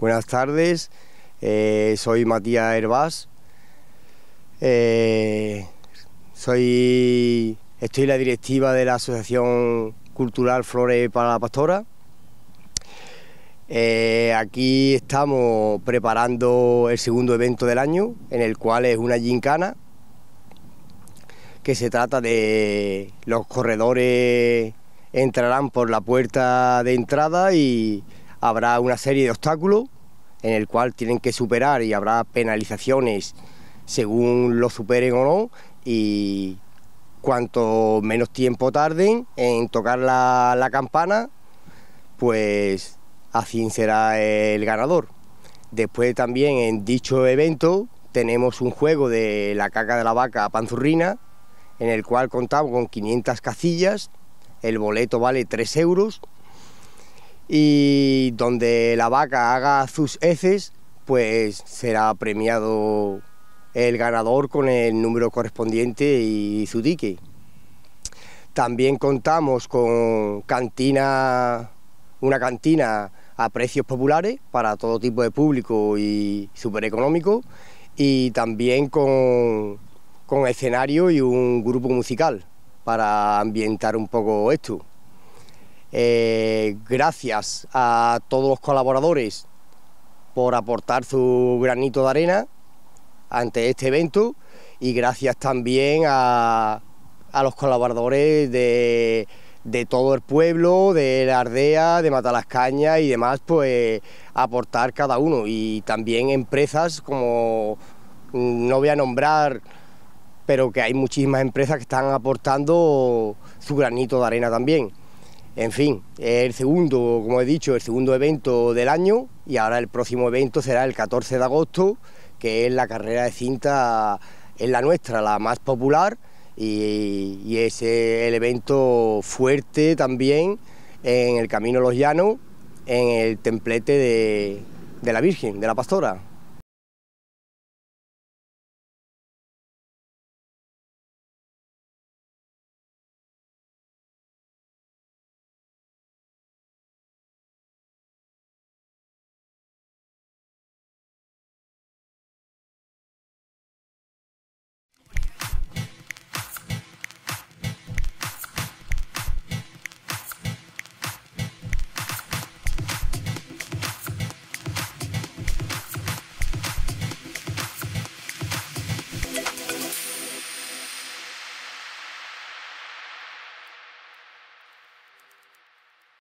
Buenas tardes, eh, soy Matías Herbás. Eh, soy, estoy la directiva de la Asociación Cultural Flores para la Pastora. Eh, aquí estamos preparando el segundo evento del año, en el cual es una gincana, que se trata de los corredores entrarán por la puerta de entrada y habrá una serie de obstáculos en el cual tienen que superar y habrá penalizaciones según lo superen o no y cuanto menos tiempo tarden en tocar la, campana, pues así será el ganador. Después también en dicho evento tenemos un juego de la caca de la vaca panzurrina, en el cual contamos con 500 casillas, el boleto vale 3 euros y donde la vaca haga sus heces, pues será premiado el ganador con el número correspondiente y su dique. También contamos con cantina, una cantina a precios populares para todo tipo de público y súper económico y también con escenario y un grupo musical para ambientar un poco esto. Eh, gracias a todos los colaboradores por aportar su granito de arena ante este evento y gracias también a, a los colaboradores de, de, todo el pueblo, de la Ardea, de Matalascaña y demás, pues aportar cada uno y también empresas como mm, no voy a nombrar pero que hay muchísimas empresas que están aportando su granito de arena también. En fin, el segundo, como he dicho, el segundo evento del año y ahora el próximo evento será el 14 de agosto, que es la carrera de cinta, es la nuestra, la más popular y, es el evento fuerte también en el Camino Los Llanos, en el templete de la Virgen, de la Pastora.